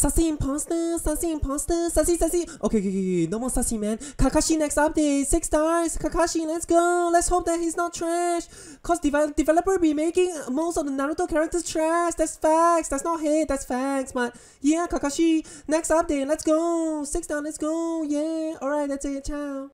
Sassy imposter, sassy imposter, sassy sassy. Okay, okay, okay, no more sassy man. Kakashi next update, six stars. Kakashi, let's go. Let's hope that he's not trash. Cause dev developer be making most of the Naruto characters trash. That's facts. That's not hate. That's facts. But yeah, Kakashi next update. Let's go. Six down. Let's go. Yeah. All right. That's it. Ciao.